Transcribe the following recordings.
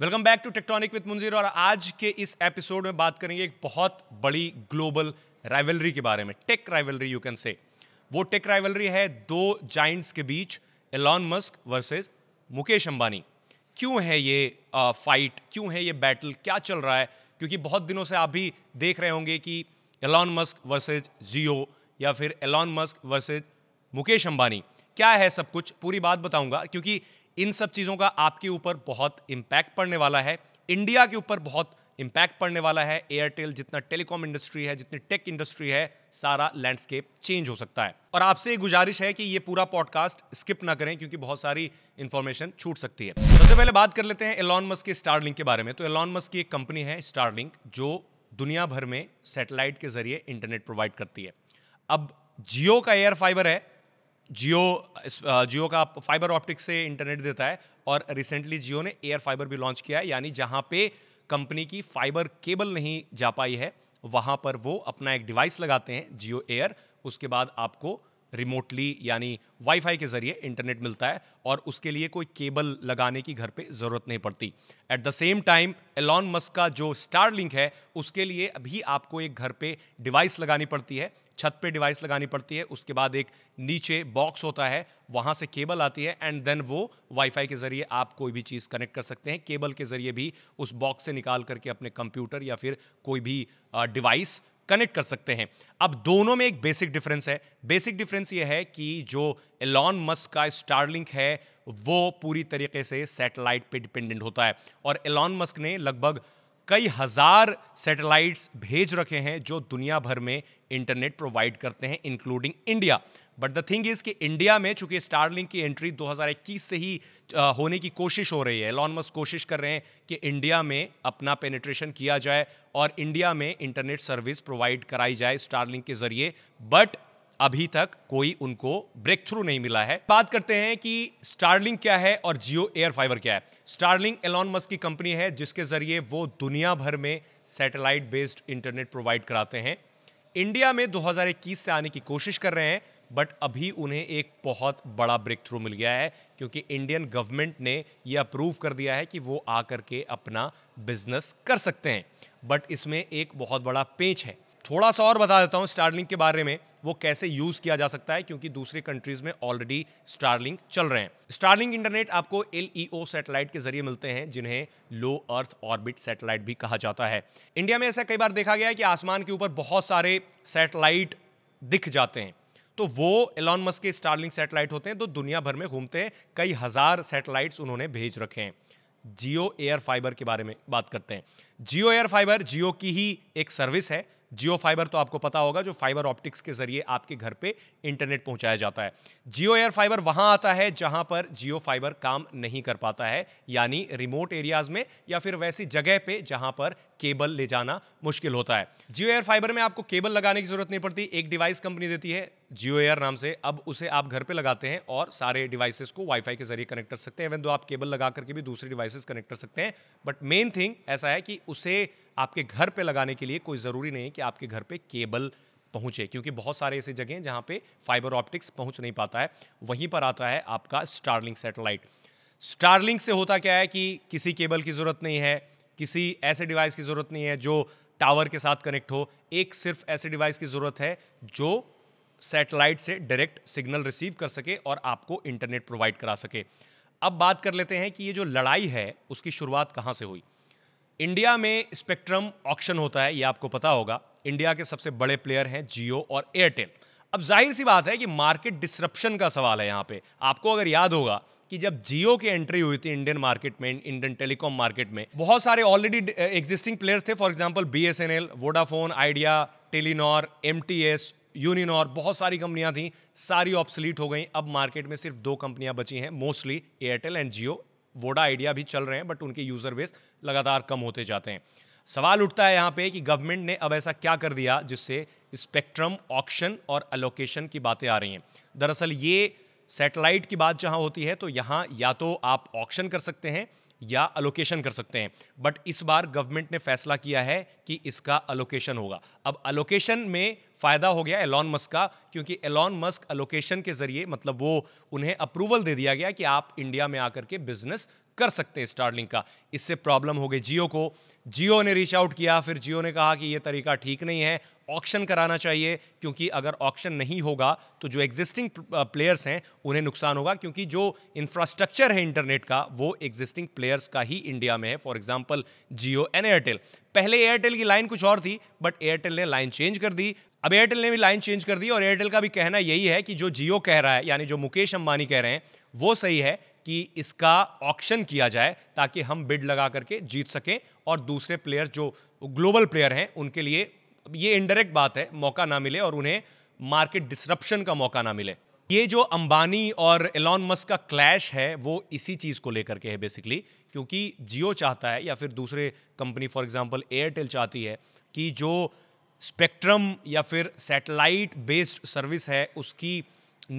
welcome back to Tectonic with Munjeer और आज के इस एपिसोड में बात करेंगे एक बहुत बड़ी ग्लोबल राइवलरी के बारे में take rivalry you can say वो टेक राइवलरी है दो जाइंट्स के बीच Elon Musk versus Mukesh Ambani क्यों है ये आ, फाइट क्यों है ये बैटल क्या चल रहा है क्योंकि बहुत दिनों से आप भी देख रहे होंगे कि एलॉन मस्क वर्सेज जियो या फिर Elon Musk versus Mukesh Ambani क्या है सब कुछ पूरी बात बताऊंगा क्योंकि इन सब चीज़ों का आपके ऊपर बहुत इम्पैक्ट पड़ने वाला है इंडिया के ऊपर बहुत इम्पैक्ट पड़ने वाला है एयरटेल जितना टेलीकॉम इंडस्ट्री है जितनी टेक इंडस्ट्री है सारा लैंडस्केप चेंज हो सकता है और आपसे गुजारिश है कि ये पूरा पॉडकास्ट स्किप ना करें क्योंकि बहुत सारी इन्फॉर्मेशन छूट सकती है सबसे पहले बात कर लेते हैं एलॉन मस्क के स्टारलिंक के बारे में तो एलॉन मस्क की एक कंपनी है स्टारलिंक जो दुनिया भर में सैटेलाइट के जरिए इंटरनेट प्रोवाइड करती है अब जियो का एयर फाइबर है जियो जियो का फाइबर ऑप्टिक से इंटरनेट देता है और रिसेंटली जियो ने एयर फाइबर भी लॉन्च किया है यानी जहाँ पे कंपनी की फाइबर केबल नहीं जा पाई है वहाँ पर वो अपना एक डिवाइस लगाते हैं जियो एयर उसके बाद आपको रिमोटली यानी वाईफाई के ज़रिए इंटरनेट मिलता है और उसके लिए कोई केबल लगाने की घर पे ज़रूरत नहीं पड़ती at the same time Elon Musk का जो स्टार लिंक है उसके लिए अभी आपको एक घर पे डिवाइस लगानी पड़ती है छत पे डिवाइस लगानी पड़ती है उसके बाद एक नीचे बॉक्स होता है वहाँ से केबल आती है एंड देन वो वाईफाई के ज़रिए आप कोई भी चीज़ कनेक्ट कर सकते हैं केबल के ज़रिए भी उस बॉक्स से निकाल करके अपने कंप्यूटर या फिर कोई भी डिवाइस कनेक्ट कर सकते हैं अब दोनों में एक बेसिक डिफरेंस है बेसिक डिफरेंस ये है कि जो एलॉन मस्क का स्टारलिंक है वो पूरी तरीके से सैटेलाइट पे डिपेंडेंट होता है और एलॉन मस्क ने लगभग कई हज़ार सैटेलाइट्स भेज रखे हैं जो दुनिया भर में इंटरनेट प्रोवाइड करते हैं including India but the thing is कि इंडिया में चूंकि स्टारलिंक की एंट्री 2021 से ही होने की कोशिश हो रही है एलॉनमस कोशिश कर रहे हैं कि इंडिया में अपना पेनिट्रेशन किया जाए और इंडिया में इंटरनेट सर्विस प्रोवाइड कराई जाए स्टारलिंक के ज़रिए बट अभी तक कोई उनको ब्रेक थ्रू नहीं मिला है बात करते हैं कि स्टारलिंग क्या है और जियो एयर फाइबर क्या है स्टारलिंग एलॉन मस्क की कंपनी है जिसके जरिए वो दुनिया भर में सैटेलाइट बेस्ड इंटरनेट प्रोवाइड कराते हैं इंडिया में 2021 से आने की कोशिश कर रहे हैं बट अभी उन्हें एक बहुत बड़ा ब्रेक थ्रू मिल गया है क्योंकि इंडियन गवर्नमेंट ने यह अप्रूव कर दिया है कि वो आकर के अपना बिजनेस कर सकते हैं बट इसमें एक बहुत बड़ा पेच है थोड़ा सा और बता देता हूँ स्टारलिंक के बारे में वो कैसे यूज़ किया जा सकता है क्योंकि दूसरे कंट्रीज़ में ऑलरेडी स्टारलिंक चल रहे हैं स्टारलिंक इंटरनेट आपको एल सैटेलाइट e के जरिए मिलते हैं जिन्हें लो अर्थ ऑर्बिट सैटेलाइट भी कहा जाता है इंडिया में ऐसा कई बार देखा गया है कि आसमान के ऊपर बहुत सारे सैटेलाइट दिख जाते हैं तो वो एलॉन मस्क के स्टारलिंग सैटेलाइट होते हैं तो दुनिया भर में घूमते हैं कई हज़ार सैटेलाइट्स उन्होंने भेज रखे हैं जियो एयर फाइबर के बारे में बात करते हैं जियो एयर फाइबर जियो की ही एक सर्विस है जियो फाइबर तो आपको पता होगा जो फाइबर ऑप्टिक्स के जरिए आपके घर पे इंटरनेट पहुंचाया जाता है जियो एयर फाइबर वहां आता है जहां पर जियो फाइबर काम नहीं कर पाता है यानी रिमोट एरियाज में या फिर वैसी जगह पे जहां पर केबल ले जाना मुश्किल होता है जियो एयर फाइबर में आपको केबल लगाने की जरूरत नहीं पड़ती एक डिवाइस कंपनी देती है जियो एयर नाम से अब उसे आप घर पे लगाते हैं और सारे डिवाइसेस को वाईफाई के जरिए कनेक्ट कर सकते हैं इवन दो आप केबल लगा करके भी दूसरे डिवाइसेस कनेक्ट कर सकते हैं बट मेन थिंग ऐसा है कि उसे आपके घर पे लगाने के लिए कोई ज़रूरी नहीं कि आपके घर पे केबल पहुंचे क्योंकि बहुत सारे ऐसे जगह हैं जहाँ पे फाइबर ऑप्टिक्स पहुंच नहीं पाता है वहीं पर आता है आपका स्टारलिंग सैटेलाइट स्टारलिंग से होता क्या है कि किसी केबल की ज़रूरत नहीं है किसी ऐसे डिवाइस की ज़रूरत नहीं है जो टावर के साथ कनेक्ट हो एक सिर्फ ऐसे डिवाइस की ज़रूरत है जो सैटेलाइट से डायरेक्ट सिग्नल रिसीव कर सके और आपको इंटरनेट प्रोवाइड करा सके अब बात कर लेते हैं कि ये जो लड़ाई है उसकी शुरुआत कहाँ से हुई इंडिया में स्पेक्ट्रम ऑक्शन होता है ये आपको पता होगा इंडिया के सबसे बड़े प्लेयर हैं जियो और एयरटेल अब जाहिर सी बात है कि मार्केट डिसरप्शन का सवाल है यहाँ पे आपको अगर याद होगा कि जब जियो की एंट्री हुई थी इंडियन मार्केट में इंडियन टेलीकॉम मार्केट में बहुत सारे ऑलरेडी एग्जिस्टिंग प्लेयर्स थे for example B S N L Vodafone Idea Telenor M T S Uninor बहुत सारी कंपनियां थी सारी ऑप्सलीट हो गई अब मार्केट में सिर्फ दो कंपनियां बची हैं mostly Airtel and Jio Voda Idea भी चल रहे हैं बट उनके यूजर बेस लगातार कम होते जाते हैं सवाल उठता है यहाँ पे कि गवर्नमेंट ने अब ऐसा क्या कर दिया जिससे स्पेक्ट्रम ऑक्शन और अलोकेशन की बातें आ रही हैं दरअसल ये सैटेलाइट की बात जहाँ होती है तो यहाँ या तो आप ऑक्शन कर सकते हैं या अलोकेशन कर सकते हैं बट इस बार गवर्नमेंट ने फैसला किया है कि इसका अलोकेशन होगा अब अलोकेशन में फ़ायदा हो गया एलॉन मस्क का क्योंकि एलॉन मस्क अलोकेशन के ज़रिए मतलब वो उन्हें अप्रूवल दे दिया गया कि आप इंडिया में आकर के बिजनेस कर सकते हैं स्टारलिंक का इससे प्रॉब्लम हो गई जियो को जियो ने रीच आउट किया फिर जियो ने कहा कि ये तरीका ठीक नहीं है ऑक्शन कराना चाहिए क्योंकि अगर ऑक्शन नहीं होगा तो जो एग्जिस्टिंग प्लेयर्स हैं उन्हें नुकसान होगा क्योंकि जो इंफ्रास्ट्रक्चर है इंटरनेट का वो एग्जिस्टिंग प्लेयर्स का ही इंडिया में है for example Jio and Airtel पहले एयरटेल की लाइन कुछ और थी बट एयरटेल ने लाइन चेंज कर दी अब एयरटेल ने भी लाइन चेंज कर दी और एयरटेल का भी कहना यही है कि जो जियो कह रहा है यानी जो मुकेश अंबानी कह रहे हैं वो सही है कि इसका ऑक्शन किया जाए ताकि हम बिड लगा करके जीत सकें और दूसरे प्लेयर जो ग्लोबल प्लेयर हैं उनके लिए ये इनडायरेक्ट बात है मौका ना मिले और उन्हें मार्केट डिसरप्शन का मौका ना मिले ये जो अंबानी और एलॉन मस्क का क्लैश है वो इसी चीज़ को लेकर के है बेसिकली क्योंकि जियो चाहता है या फिर दूसरे कंपनी फॉर एग्जांपल एयरटेल चाहती है कि जो स्पेक्ट्रम या फिर सैटेलाइट बेस्ड सर्विस है उसकी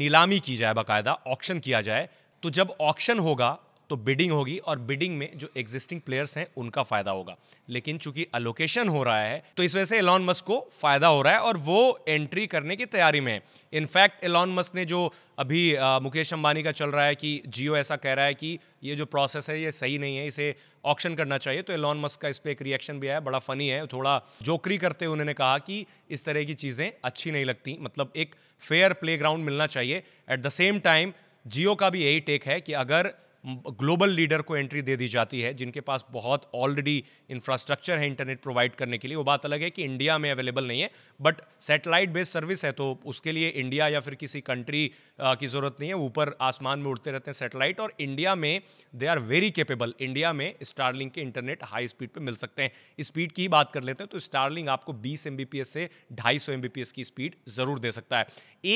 नीलामी की जाए बाकायदा ऑक्शन किया जाए तो जब ऑक्शन होगा तो बिडिंग होगी और बिडिंग में जो एग्जिस्टिंग प्लेयर्स हैं उनका फायदा होगा लेकिन चूंकि अलोकेशन हो रहा है तो इस वजह से एलॉन मस्क को फायदा हो रहा है और वो एंट्री करने की तैयारी में है इनफैक्ट एलॉन मस्क ने जो अभी आ, मुकेश अंबानी का चल रहा है कि जियो ऐसा कह रहा है कि ये जो प्रोसेस है ये सही नहीं है इसे ऑप्शन करना चाहिए तो एलॉन मस्क का इस पर एक रिएक्शन भी आया बड़ा फनी है थोड़ा जोकरी करते हुए उन्होंने कहा कि इस तरह की चीज़ें अच्छी नहीं लगती मतलब एक फेयर प्ले मिलना चाहिए at the same time Jio का भी यही टेक है कि अगर ग्लोबल लीडर को एंट्री दे दी जाती है जिनके पास बहुत ऑलरेडी इंफ्रास्ट्रक्चर है इंटरनेट प्रोवाइड करने के लिए वो बात अलग है कि इंडिया में अवेलेबल नहीं है बट सैटेलाइट बेस्ड सर्विस है तो उसके लिए इंडिया या फिर किसी कंट्री की ज़रूरत नहीं है ऊपर आसमान में उड़ते रहते हैं सैटेलाइट और इंडिया में they are very capable India में स्टारलिंग के इंटरनेट हाई स्पीड पर मिल सकते हैं स्पीड की ही बात कर लेते हैं तो स्टारलिंग आपको बीस एम से ढाई सौ की स्पीड ज़रूर दे सकता है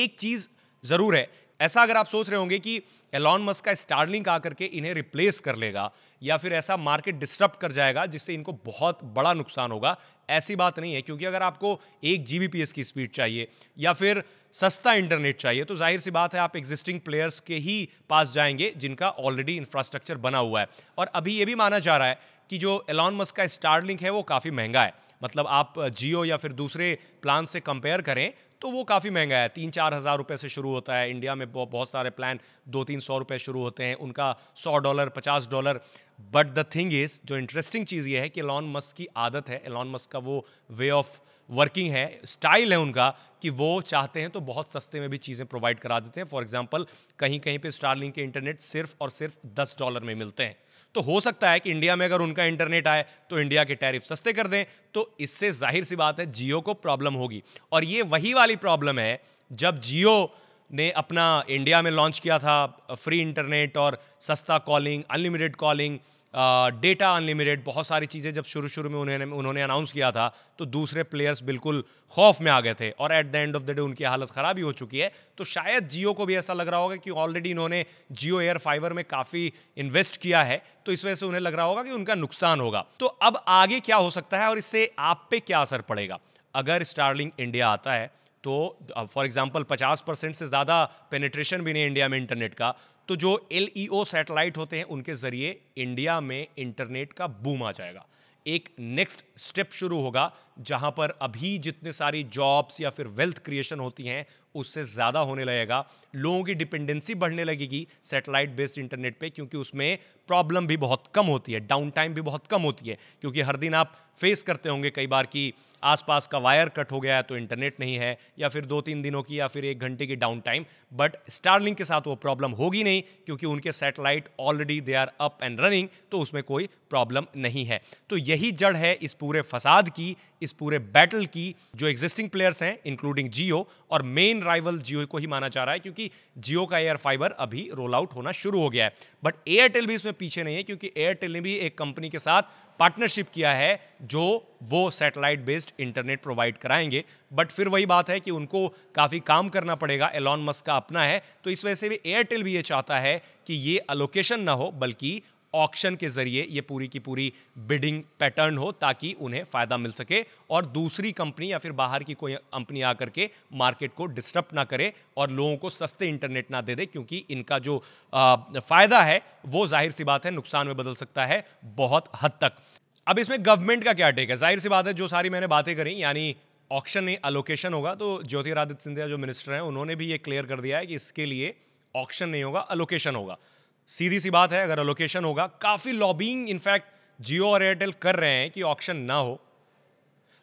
एक चीज़ ज़रूर है ऐसा अगर आप सोच रहे होंगे कि एलॉन मस्क का स्टारलिंक आकर के इन्हें रिप्लेस कर लेगा या फिर ऐसा मार्केट डिस्टर्ब कर जाएगा जिससे इनको बहुत बड़ा नुकसान होगा ऐसी बात नहीं है क्योंकि अगर आपको एक जी की स्पीड चाहिए या फिर सस्ता इंटरनेट चाहिए तो जाहिर सी बात है आप एग्जिस्टिंग प्लेयर्स के ही पास जाएंगे जिनका ऑलरेडी इंफ्रास्ट्रक्चर बना हुआ है और अभी ये भी माना जा रहा है कि जो एलॉन मस्क का स्टारलिंक है वो काफ़ी महंगा है मतलब आप जियो या फिर दूसरे प्लान से कंपेयर करें तो वो काफ़ी महंगा है तीन चार हज़ार रुपये से शुरू होता है इंडिया में बहुत सारे प्लान दो तीन सौ रुपये शुरू होते हैं उनका सौ डॉलर पचास dollar but the thing is जो इंटरेस्टिंग चीज़ ये है कि एलॉन मस्क की आदत है एलॉन मस्क का वो वे ऑफ वर्किंग है स्टाइल है उनका कि वो चाहते हैं तो बहुत सस्ते में भी चीज़ें प्रोवाइड करा देते हैं फॉर एग्जाम्पल कहीं कहीं पर स्टारलिंग के इंटरनेट सिर्फ और सिर्फ दस डॉलर में मिलते हैं तो हो सकता है कि इंडिया में अगर उनका इंटरनेट आए तो इंडिया के टैरिफ सस्ते कर दें तो इससे जाहिर सी बात है जियो को प्रॉब्लम होगी और ये वही वाली प्रॉब्लम है जब जियो ने अपना इंडिया में लॉन्च किया था फ्री इंटरनेट और सस्ता calling unlimited calling data uh, unlimited बहुत सारी चीज़ें जब शुरू शुरू में उन्होंने उन्होंने अनाउंस किया था तो दूसरे प्लेयर्स बिल्कुल खौफ में आ गए थे और at the end of the day उनकी हालत ख़राब ही हो चुकी है तो शायद जियो को भी ऐसा लग रहा होगा कि ऑलरेडी इन्होंने जियो एयर फाइबर में काफ़ी इन्वेस्ट किया है तो इस वजह से उन्हें लग रहा होगा कि उनका नुकसान होगा तो अब आगे क्या हो सकता है और इससे आप पे क्या असर पड़ेगा अगर स्टारलिंग इंडिया आता है तो फॉर एग्जाम्पल पचास परसेंट से ज़्यादा पेनिट्रेशन भी नहीं इंडिया में इंटरनेट का तो जो एल सैटेलाइट e होते हैं उनके ज़रिए इंडिया में इंटरनेट का बूम आ जाएगा एक नेक्स्ट स्टेप शुरू होगा जहाँ पर अभी जितने सारी जॉब्स या फिर वेल्थ क्रिएशन होती हैं उससे ज़्यादा होने लगेगा लोगों की डिपेंडेंसी बढ़ने लगेगी सैटेलाइट बेस्ड इंटरनेट पे क्योंकि उसमें प्रॉब्लम भी बहुत कम होती है डाउन टाइम भी बहुत कम होती है क्योंकि हर दिन आप फेस करते होंगे कई बार कि आसपास का वायर कट हो गया है तो इंटरनेट नहीं है या फिर दो तीन दिनों की या फिर एक घंटे की डाउन टाइम बट स्टारलिंक के साथ वो प्रॉब्लम होगी नहीं क्योंकि उनके satellite already they are up and running तो उसमें कोई प्रॉब्लम नहीं है तो यही जड़ है इस पूरे फसाद की इस पूरे बैटल की जो एग्जिस्टिंग प्लेयर्स हैं इंक्लूडिंग जियो और मेन राइवल जियो को ही माना जा रहा है क्योंकि जियो का एयर फाइबर अभी रोल आउट होना शुरू हो गया है बट एयरटेल भी इसमें पीछे नहीं है क्योंकि एयरटेल ने भी एक कंपनी के साथ पार्टनरशिप किया है जो वो सैटेलाइट बेस्ड इंटरनेट प्रोवाइड कराएंगे बट फिर वही बात है कि उनको काफ़ी काम करना पड़ेगा एलॉन मस्क का अपना है तो इस वजह से भी एयरटेल भी ये चाहता है कि ये अलोकेशन ना हो बल्कि ऑक्शन के ज़रिए ये पूरी की पूरी बिडिंग पैटर्न हो ताकि उन्हें फ़ायदा मिल सके और दूसरी कंपनी या फिर बाहर की कोई कंपनी आकर के मार्केट को डिस्टर्ब ना करे और लोगों को सस्ते इंटरनेट ना दे दे क्योंकि इनका जो फ़ायदा है वो जाहिर सी बात है नुकसान में बदल सकता है बहुत हद तक अब इसमें गवर्नमेंट का क्या टेक है जाहिर सी बात है जो सारी मैंने बातें करी यानी ऑक्शन नहीं अलोकेशन होगा तो ज्योतिरादित्य सिंधिया जो मिनिस्टर हैं उन्होंने भी ये क्लियर कर दिया है कि इसके लिए ऑक्शन नहीं होगा अलोकेशन होगा सीधी सी बात है अगर अलोकेशन होगा काफ़ी लॉबिंग इनफैक्ट जियो और एयरटेल कर रहे हैं कि ऑप्शन ना हो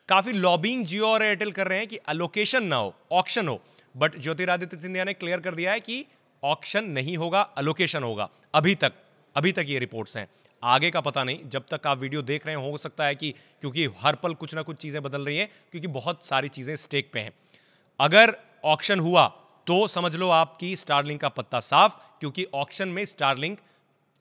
काफ़ी लॉबिंग जियो और एयरटेल कर रहे हैं कि अलोकेशन ना हो ऑप्शन हो बट ज्योतिरादित्य सिंधिया ने क्लियर कर दिया है कि ऑप्शन नहीं होगा अलोकेशन होगा अभी तक अभी तक ये रिपोर्ट्स हैं आगे का पता नहीं जब तक आप वीडियो देख रहे हैं हो सकता है कि क्योंकि हर पल कुछ ना कुछ चीज़ें बदल रही हैं क्योंकि बहुत सारी चीज़ें स्टेक पे हैं अगर ऑप्शन हुआ तो समझ लो आपकी स्टारलिंक का पत्ता साफ क्योंकि ऑक्शन में स्टारलिंक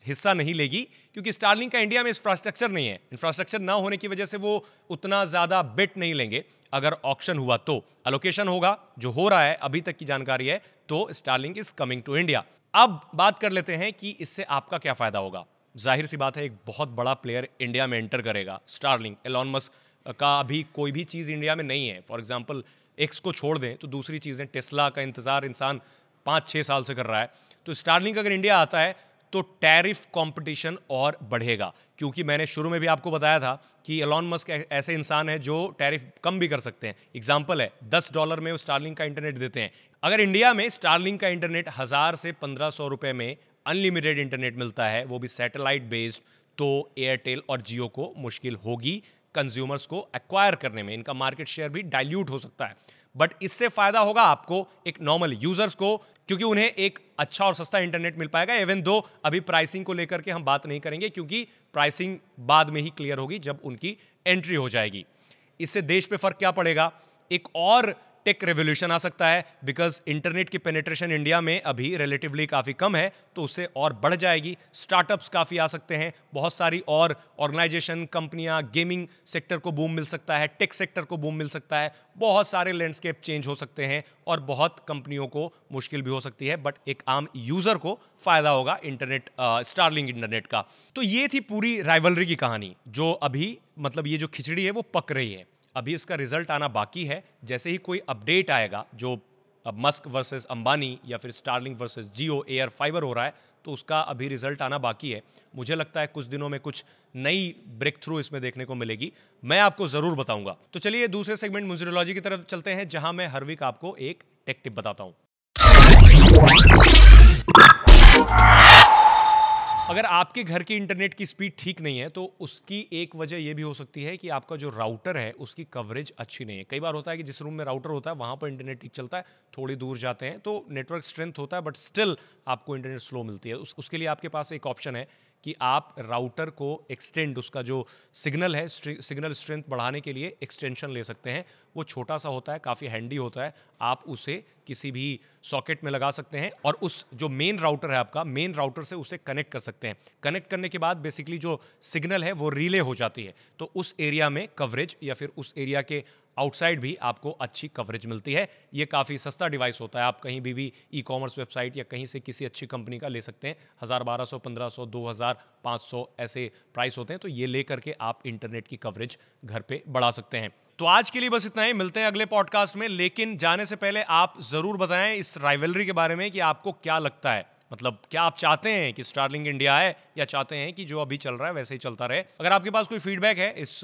हिस्सा नहीं लेगी क्योंकि स्टारलिंक का इंडिया में इंफ्रास्ट्रक्चर नहीं है इंफ्रास्ट्रक्चर ना होने की वजह से वो उतना ज़्यादा बिट नहीं लेंगे अगर ऑप्शन हुआ तो अलोकेशन होगा जो हो रहा है अभी तक की जानकारी है तो Starlink is coming to India अब बात कर लेते हैं कि इससे आपका क्या फ़ायदा होगा जाहिर सी बात है एक बहुत बड़ा प्लेयर इंडिया में एंटर करेगा स्टारलिंग एलॉन मस्क का अभी कोई भी चीज़ इंडिया में नहीं है फॉर एग्जाम्पल एक्स को छोड़ दें तो दूसरी चीज़ें टेस्ला का इंतज़ार इंसान पाँच छः साल से कर रहा है तो स्टार्लिंग अगर इंडिया आता है तो टैरिफ कंपटीशन और बढ़ेगा क्योंकि मैंने शुरू में भी आपको बताया था कि एलॉन मस्क ऐसे इंसान हैं जो टैरिफ कम भी कर सकते हैं एग्जाम्पल है दस डॉलर में वो स्टारलिंग का इंटरनेट देते हैं अगर इंडिया में स्टारलिंग का इंटरनेट हज़ार से पंद्रह सौ रुपये में अनलिमिटेड इंटरनेट मिलता है वो भी सैटेलाइट बेस्ड तो एयरटेल और जियो को मुश्किल होगी कंज्यूमर्स को एक्वायर करने में इनका मार्केट शेयर भी डाइल्यूट हो सकता है बट इससे फायदा होगा आपको एक नॉर्मल यूजर्स को क्योंकि उन्हें एक अच्छा और सस्ता इंटरनेट मिल पाएगा इवन दो अभी प्राइसिंग को लेकर के हम बात नहीं करेंगे क्योंकि प्राइसिंग बाद में ही क्लियर होगी जब उनकी एंट्री हो जाएगी इससे देश पे फर्क क्या पड़ेगा एक और टेक रेवोल्यूशन आ सकता है बिकॉज इंटरनेट की पेनिट्रेशन इंडिया में अभी रिलेटिवली काफ़ी कम है तो उससे और बढ़ जाएगी स्टार्टअप्स काफ़ी आ सकते हैं बहुत सारी और ऑर्गेनाइजेशन कंपनियां गेमिंग सेक्टर को बूम मिल सकता है टेक सेक्टर को बूम मिल सकता है बहुत सारे लैंडस्केप चेंज हो सकते हैं और बहुत कंपनियों को मुश्किल भी हो सकती है बट एक आम यूज़र को फ़ायदा होगा इंटरनेट स्टारलिंग इंटरनेट का तो ये थी पूरी राइवलरी की कहानी जो अभी मतलब ये जो खिचड़ी है वो पक रही है अभी उसका रिजल्ट आना बाकी है जैसे ही कोई अपडेट आएगा जो अब मस्क वर्सेस अंबानी या फिर Starlink versus Jio Air Fiber हो रहा है तो उसका अभी रिजल्ट आना बाकी है मुझे लगता है कुछ दिनों में कुछ नई ब्रेक थ्रू इसमें देखने को मिलेगी मैं आपको ज़रूर बताऊंगा तो चलिए दूसरे सेगमेंट म्यूजरोलॉजी की तरफ चलते हैं जहां मैं हर वीक आपको एक टेक टिप बताता हूँ अगर आपके घर की इंटरनेट की स्पीड ठीक नहीं है तो उसकी एक वजह यह भी हो सकती है कि आपका जो राउटर है उसकी कवरेज अच्छी नहीं है कई बार होता है कि जिस रूम में राउटर होता है वहाँ पर इंटरनेट ठीक चलता है थोड़ी दूर जाते हैं तो नेटवर्क स्ट्रेंथ होता है बट स्टिल आपको इंटरनेट स्लो मिलती है उस, उसके लिए आपके पास एक ऑप्शन है कि आप राउटर को एक्सटेंड उसका जो सिग्नल है सिग्नल स्ट्रेंथ बढ़ाने के लिए एक्सटेंशन ले सकते हैं वो छोटा सा होता है काफ़ी हैंडी होता है आप उसे किसी भी सॉकेट में लगा सकते हैं और उस जो मेन राउटर है आपका मेन राउटर से उसे कनेक्ट कर सकते हैं कनेक्ट करने के बाद बेसिकली जो सिग्नल है वो रिले हो जाती है तो उस एरिया में कवरेज या फिर उस एरिया के आउटसाइड भी आपको अच्छी कवरेज मिलती है ये काफ़ी सस्ता डिवाइस होता है आप कहीं भी भी ई कॉमर्स वेबसाइट या कहीं से किसी अच्छी कंपनी का ले सकते हैं हज़ार बारह सौ पंद्रह सौ दो हज़ार पाँच सौ ऐसे प्राइस होते हैं तो ये ले करके आप इंटरनेट की कवरेज घर पर बढ़ा सकते हैं तो आज के लिए बस इतना ही मिलते हैं अगले पॉडकास्ट में लेकिन जाने से पहले आप ज़रूर बताएं इस राइवलरी के बारे में कि आपको क्या लगता है मतलब क्या आप चाहते हैं कि स्टारलिंग इंडिया है या चाहते हैं कि जो अभी चल रहा है वैसे ही चलता रहे अगर आपके पास कोई फीडबैक है इस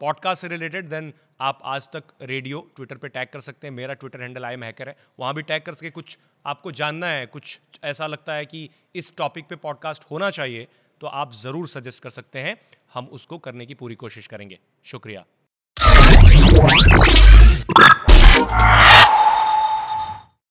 पॉडकास्ट से रिलेटेड देन आप आज तक रेडियो ट्विटर पे टैग कर सकते हैं मेरा Twitter handle I am hacker है वहाँ भी टैग कर सके कुछ आपको जानना है कुछ ऐसा लगता है कि इस टॉपिक पे पॉडकास्ट होना चाहिए तो आप ज़रूर सजेस्ट कर सकते हैं हम उसको करने की पूरी कोशिश करेंगे शुक्रिया